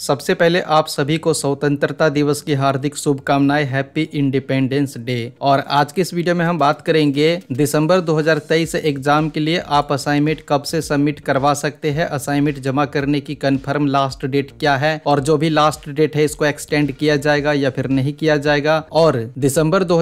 सबसे पहले आप सभी को स्वतंत्रता दिवस की हार्दिक शुभकामनाएं हैप्पी इंडिपेंडेंस डे और आज के इस वीडियो में हम बात करेंगे दिसंबर 2023 एग्जाम के लिए आप असाइनमेंट कब से सबमिट करवा सकते हैं असाइनमेंट जमा करने की कंफर्म लास्ट डेट क्या है और जो भी लास्ट डेट है इसको एक्सटेंड किया जाएगा या फिर नहीं किया जाएगा और दिसंबर दो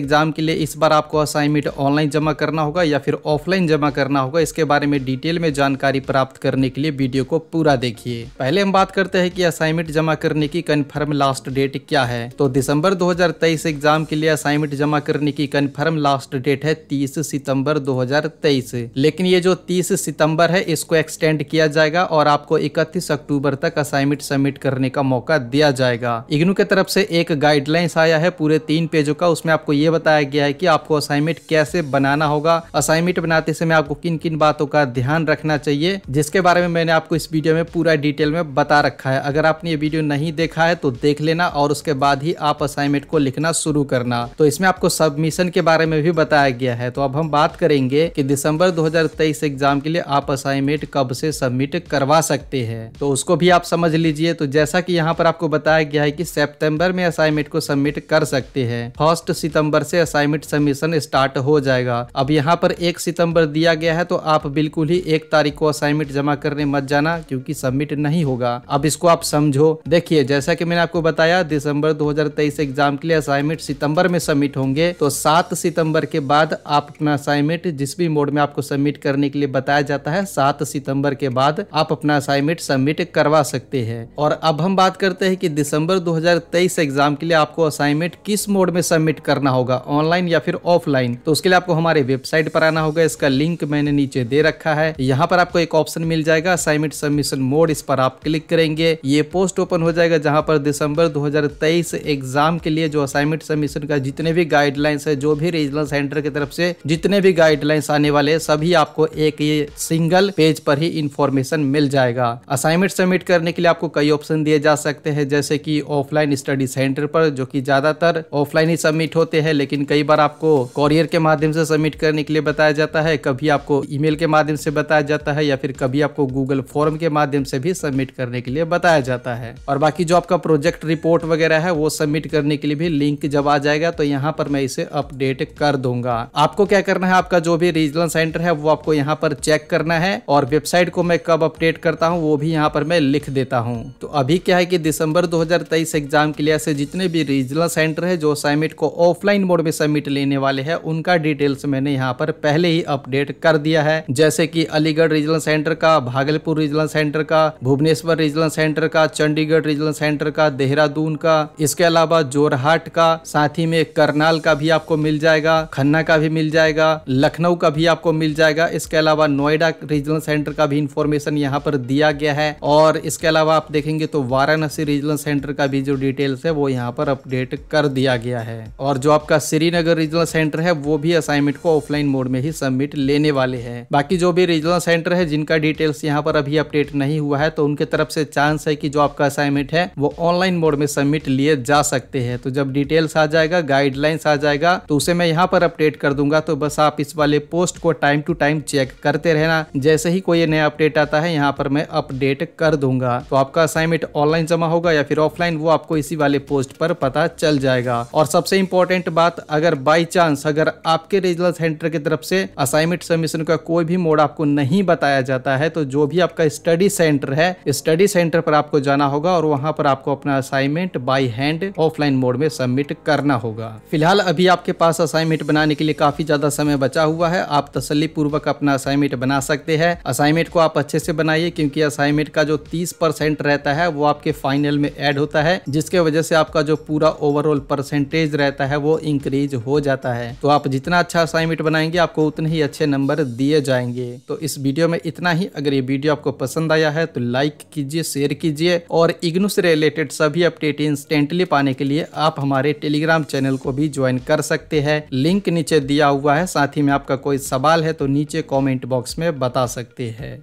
एग्जाम के लिए इस बार आपको असाइनमेंट ऑनलाइन जमा करना होगा या फिर ऑफलाइन जमा करना होगा इसके बारे में डिटेल में जानकारी प्राप्त करने के लिए वीडियो को पूरा देखिए पहले हम बात करते हैं है कि असाइनमेंट जमा करने की कन्फर्म लास्ट डेट क्या है तो दिसंबर 2023 एग्जाम के लिए असाइनमेंट जमा करने की कन्फर्म लास्ट डेट है 30 सितंबर 2023 लेकिन ये जो 30 सितंबर है इसको एक्सटेंड किया जाएगा और आपको 31 अक्टूबर तक असाइनमेंट सबमिट करने का मौका दिया जाएगा इग्नू की तरफ से एक गाइडलाइंस आया है पूरे तीन पेजों का उसमें आपको ये बताया गया है की आपको असाइनमेंट कैसे बनाना होगा असाइनमेंट बनाते समय आपको किन किन बातों का ध्यान रखना चाहिए जिसके बारे में मैंने आपको इस वीडियो में पूरा डिटेल में बता रखा है है अगर आपने ये वीडियो नहीं देखा है तो देख लेना और उसके बाद ही आप असाइनमेंट को लिखना शुरू करना तो इसमें आपको सबमिशन के बारे में भी बताया गया है तो अब हम बात करेंगे कि दिसंबर 2023 एग्जाम के लिए आप असाइनमेंट कब से सबमिट करवा सकते हैं तो उसको भी आप समझ लीजिए तो जैसा की यहाँ पर आपको बताया गया है की सेप्टेम्बर में असाइनमेंट को सबमिट कर सकते हैं फर्स्ट सितम्बर से असाइनमेंट सबमिशन स्टार्ट हो जाएगा अब यहाँ पर एक सितम्बर दिया गया है तो आप बिल्कुल ही एक तारीख को असाइनमेंट जमा करने मत जाना क्योंकि सबमिट नहीं होगा अब इसको इसको आप समझो देखिए जैसा कि मैंने आपको बताया दिसंबर 2023 एग्जाम के लिए असाइनमेंट सितंबर में सबमिट होंगे तो 7 सितंबर के बाद आप अपना असाइनमेंट जिस भी मोड में आपको सबमिट करने के लिए बताया जाता है 7 सितंबर के बाद आप अपना असाइनमेंट सबमिट करवा सकते हैं और अब हम बात करते हैं कि दिसंबर 2023 एग्जाम के लिए आपको असाइनमेंट किस मोड में सबमिट करना होगा ऑनलाइन या फिर ऑफलाइन तो उसके लिए आपको हमारे वेबसाइट पर आना होगा इसका लिंक मैंने नीचे दे रखा है यहाँ पर आपको एक ऑप्शन मिल जाएगा असाइनमेंट सबमिशन मोड इस पर आप क्लिक करेंगे ये पोस्ट ओपन हो जाएगा जहाँ पर दिसंबर 2023 एग्जाम के लिए जो असाइनमेंट सबमिशन का जितने भी गाइडलाइंस है जो भी रीजनल सेंटर की तरफ से जितने भी गाइडलाइंस आने वाले सभी आपको एक ये सिंगल पेज पर ही इंफॉर्मेशन मिल जाएगा असाइनमेंट सबमिट करने के लिए आपको कई ऑप्शन दिए जा सकते हैं जैसे की ऑफलाइन स्टडी सेंटर पर जो की ज्यादातर ऑफलाइन ही सबमिट होते हैं लेकिन कई बार आपको कॉरियर के माध्यम से सबमिट करने के लिए बताया जाता है कभी आपको ईमेल के माध्यम से बताया जाता है या फिर कभी आपको गूगल फॉर्म के माध्यम से भी सबमिट करने के लिए बताया बताया जाता है और बाकी जो आपका प्रोजेक्ट रिपोर्ट वगैरह है वो सबमिट करने के लिए भी लिंक जब आ जाएगा तो यहाँ पर मैं इसे अपडेट कर दूंगा आपको क्या करना है आपका जो भी रीजनल सेंटर है वो आपको यहाँ पर चेक करना है और वेबसाइट को मैं कब अपडेट करता हूँ वो भी यहाँ पर मैं लिख देता हूँ तो अभी क्या है की दिसंबर दो एग्जाम के लिए से जितने भी रीजनल सेंटर है जो सबमिट को ऑफलाइन मोड में सबमिट लेने वाले है उनका डिटेल्स मैंने यहाँ पर पहले ही अपडेट कर दिया है जैसे की अलीगढ़ रीजनल सेंटर का भागलपुर रीजनल सेंटर का भुवनेश्वर रीजनल सेंटर सेंटर का चंडीगढ़ रीजनल सेंटर का देहरादून का इसके अलावा जोरहाट का साथ ही में करनाल का भी आपको मिल जाएगा खन्ना का भी मिल जाएगा लखनऊ का भी आपको मिल जाएगा इसके अलावा नोएडा रीजनल सेंटर का भी इंफॉर्मेशन यहाँ पर दिया गया है और इसके अलावा आप देखेंगे तो वाराणसी रीजनल सेंटर का भी जो डिटेल्स है वो यहाँ पर अपडेट कर दिया गया है और जो आपका श्रीनगर रीजनल सेंटर है वो भी असाइनमेंट को ऑफलाइन मोड में ही सबमिट लेने वाले हैं बाकी जो भी रीजनल सेंटर है जिनका डिटेल्स यहाँ पर अभी अपडेट नहीं हुआ है तो उनके तरफ से चांस चांस है कि जो आपका असाइनमेंट है वो ऑनलाइन मोड में सबमिट लिए जा सकते हैं तो जब डिटेल्स आ जाएगा गाइडलाइंस आ जाएगा तो उसे मैं यहाँ पर अपडेट कर दूंगा तो बस आप इस वाले पोस्ट को टाइम टू टाइम चेक करते रहना जैसे ही कोई नया अपडेट आता है यहाँ पर मैं अपडेट कर दूंगा तो आपका असाइनमेंट ऑनलाइन जमा होगा या फिर ऑफलाइन वो आपको इसी वाले पोस्ट पर पता चल जाएगा और सबसे इम्पोर्टेंट बात अगर बाई चांस अगर आपके रीजनल सेंटर की तरफ से असाइनमेंट सबमिशन का कोई भी मोड आपको नहीं बताया जाता है तो जो भी आपका स्टडी सेंटर है स्टडी सेंटर पर आपको जाना होगा और वहाँ पर आपको अपना assignment by hand offline mode में सबमिट करना होगा फिलहाल अभी आपके पास असाइनमेंट बनाने के लिए काफी ज्यादा समय बचा हुआ है आप तसली पूर्वक अपना असाइनमेंट बना सकते हैं असाइनमेंट को आप अच्छे से बनाइए क्योंकि असाइनमेंट का जो तीस रहता है वो आपके फाइनल में एड होता है जिसके वजह से आपका जो पूरा ओवरऑल परसेंटेज रहता है वो इंक्रीज हो जाता है तो आप जितना अच्छा असाइनमेंट बनाएंगे आपको उतने ही अच्छे नंबर दिए जाएंगे तो इस वीडियो में इतना ही अगर ये वीडियो आपको पसंद आया है तो लाइक कीजिए शेयर कीजिए और इग्नू से रिलेटेड सभी अपडेट इंस्टेंटली पाने के लिए आप हमारे टेलीग्राम चैनल को भी ज्वाइन कर सकते हैं लिंक नीचे दिया हुआ है साथ ही में आपका कोई सवाल है तो नीचे कॉमेंट बॉक्स में बता सकते हैं